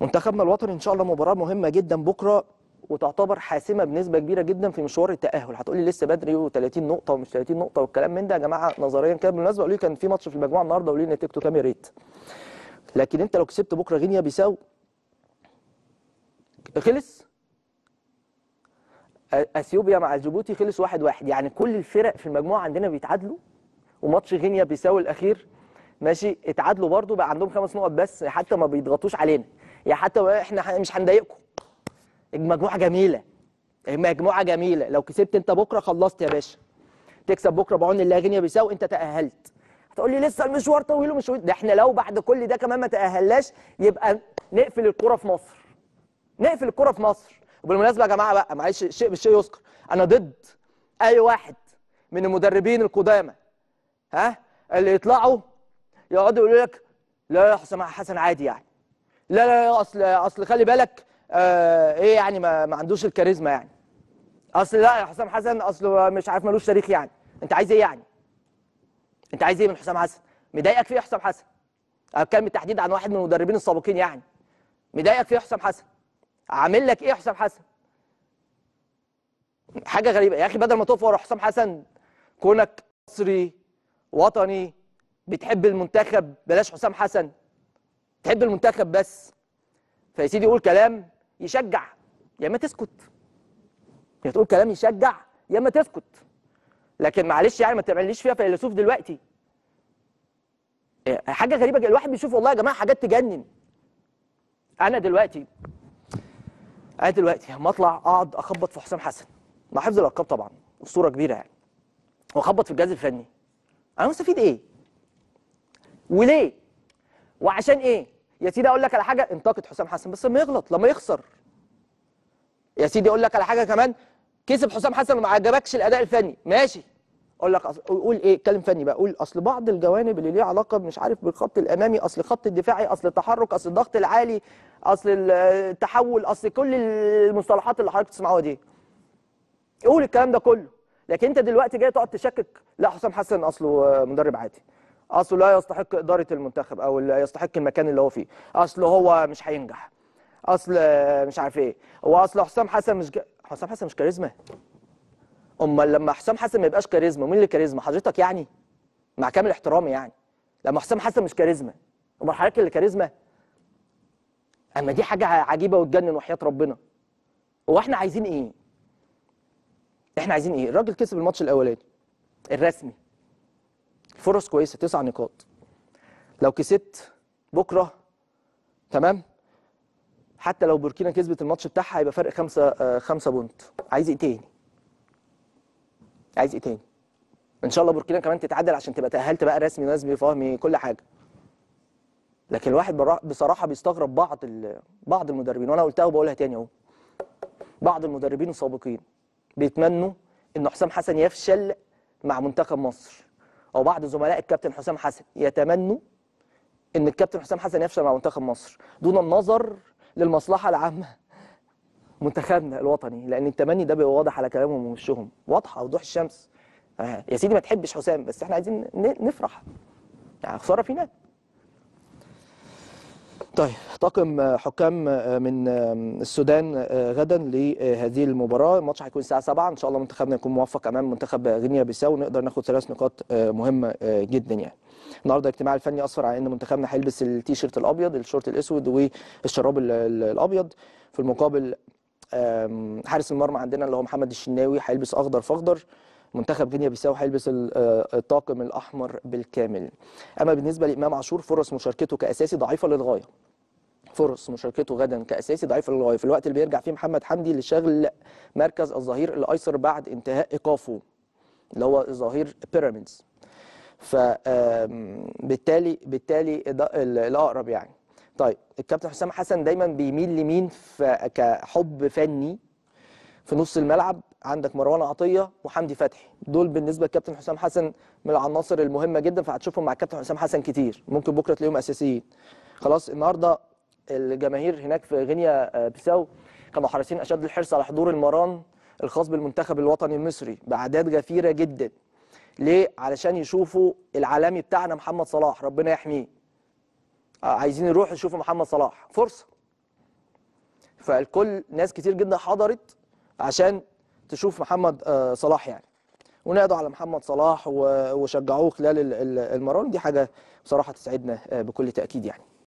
منتخبنا الوطني ان شاء الله مباراه مهمه جدا بكره وتعتبر حاسمه بنسبه كبيره جدا في مشوار التاهل هتقولي لسه بدري و30 نقطه ومش 30 نقطه والكلام من ده يا جماعه نظريا كده بالمناسبه اقول لي كان في ماتش في المجموعه النهارده وليه لي نتيجته كام يا ريت لكن انت لو كسبت بكره غينيا بيساو خلص اثيوبيا مع جيبوتي خلص 1-1 واحد واحد. يعني كل الفرق في المجموعه عندنا بيتعادلوا وماتش غينيا بيساو الاخير ماشي اتعادلوا برضو بقى عندهم خمس نقط بس حتى ما بيضغطوش علينا يا يعني حتى احنا مش هنضايقكم المجموعه جميله مجموعه جميله لو كسبت انت بكره خلصت يا باشا تكسب بكره بعون الله غنيه بيساو انت تاهلت هتقول لي لسه المشوار طويل ومش ده احنا لو بعد كل ده كمان ما تاهلناش يبقى نقفل الكوره في مصر نقفل الكوره في مصر وبالمناسبه يا جماعه بقى معلش شيء بالشيء يذكر انا ضد اي واحد من المدربين القدامى ها اللي يطلعوا يقعدوا يقولوا لك لا يا حسام حسن عادي يعني لا لا اصل اصل خلي بالك آه ايه يعني ما, ما عندوش الكاريزما يعني اصل لا يا حسام حسن اصله مش عارف ملوش تاريخ يعني انت عايز ايه يعني انت عايز ايه من حسام حسن مضايقك في إيه حسام حسن اتكلم بالتحديد عن واحد من المدربين السابقين يعني مضايقك في إيه حسام حسن عامل لك ايه حسام حسن حاجه غريبه يا اخي بدل ما تقف ورا حسام حسن كونك مصري وطني بتحب المنتخب بلاش حسام حسن تحب المنتخب بس فيا سيدي قول كلام يشجع يا اما تسكت يا تقول كلام يشجع يا اما تسكت لكن معلش يعني ما تعمليش فيها فيلسوف دلوقتي آه، حاجه غريبه الواحد بيشوف والله يا جماعه حاجات تجنن انا دلوقتي انا دلوقتي اما اطلع اقعد اخبط في حسام حسن مع حفظ الالقاب طبعا اسطوره كبيره يعني واخبط في الجهاز الفني انا مستفيد ايه وليه وعشان ايه يا سيدي اقول لك على حاجه انتقد حسام حسن بس لما يغلط لما يخسر يا سيدي اقول لك على حاجه كمان كسب حسام حسن وما عجبكش الاداء الفني ماشي اقول لك أصل... قول ايه اتكلم فني بقى قول اصل بعض الجوانب اللي ليها علاقه مش عارف بالخط الامامي اصل الخط الدفاعي اصل التحرك اصل الضغط العالي اصل التحول اصل كل المصطلحات اللي حضرتك تسمعوها دي قول الكلام ده كله لكن انت دلوقتي جاي تقعد تشكك لا حسام حسن اصله مدرب عادي اصله لا يستحق اداره المنتخب او لا يستحق المكان اللي هو فيه اصله هو مش هينجح اصل مش عارف ايه هو اصل حسام حسن مش ج... حسام حسن مش كاريزما امال لما حسام حسن ما يبقاش كاريزما مين اللي كاريزما حضرتك يعني مع كامل احترامي يعني لما حسام حسن مش كاريزما امال حضرتك اللي كاريزما اما دي حاجه عجيبه وتجنن وحياه ربنا هو احنا عايزين ايه احنا عايزين ايه الراجل كسب الماتش الاولاني الرسمي فرص كويسه تسع نقاط لو كسبت بكره تمام حتى لو بوركينا كسبت الماتش بتاعها هيبقى فرق خمسة آه، خمسة بونت عايز ايه تاني عايز ايه تاني ان شاء الله بوركينا كمان تتعدل عشان تبقى تاهلت بقى رسمي نسبي فهمي كل حاجه لكن الواحد بصراحه بيستغرب بعض بعض المدربين وانا قلتها وبقولها تاني اهو بعض المدربين السابقين بيتمنوا ان حسام حسن يفشل مع منتخب مصر او بعض زملاء الكابتن حسام حسن يتمنوا ان الكابتن حسام حسن يفشل مع منتخب مصر دون النظر للمصلحه العامه منتخبنا الوطني لان التمني ده بيبقى واضح على كلامهم ووشهم واضحه وضوح الشمس آه، يا سيدي ما تحبش حسام بس احنا عايزين نفرح يعني خساره فينا طيب طاقم آه، حكام آه، من السودان آه، غدا لهذه المباراه الماتش هيكون الساعه 7 ان شاء الله منتخبنا يكون موفق امام منتخب غينيا بيساو ونقدر ناخد ثلاث نقاط مهمه جدا يعني النهارده الاجتماع الفني اصفر على ان منتخبنا هيلبس التيشيرت الابيض الشورت الاسود والشراب الابيض في المقابل حارس المرمى عندنا اللي هو محمد الشناوي هيلبس اخضر فاخضر منتخب غينيا بيساو هيلبس آه، الطاقم الاحمر بالكامل اما بالنسبه لامام عاشور فرص مشاركته كاساسي ضعيفه للغايه فرص مشاركته غدا كاساسي ضعيفه للغايه في الوقت اللي بيرجع فيه محمد حمدي لشغل مركز الظهير الايسر بعد انتهاء ايقافه اللي هو ظهير بيراميدز فبالتالي بالتالي ده الاقرب يعني طيب الكابتن حسام حسن دايما بيميل لمين كحب فني في نص الملعب عندك مروان عطيه وحمدي فتحي دول بالنسبه للكابتن حسام حسن من العناصر المهمه جدا فهتشوفهم مع الكابتن حسام حسن كتير ممكن بكره تلاقيهم اساسيين خلاص النهارده الجماهير هناك في غينيا آه، بيساو كانوا حريصين اشد الحرص على حضور المران الخاص بالمنتخب الوطني المصري باعداد غفيره جدا ليه علشان يشوفوا العالمي بتاعنا محمد صلاح ربنا يحميه آه، عايزين يروحوا يشوفوا محمد صلاح فرصه فالكل ناس كتير جدا حضرت عشان تشوف محمد آه، صلاح يعني ونادوا على محمد صلاح وشجعوه خلال المران دي حاجه بصراحه تسعدنا آه، بكل تاكيد يعني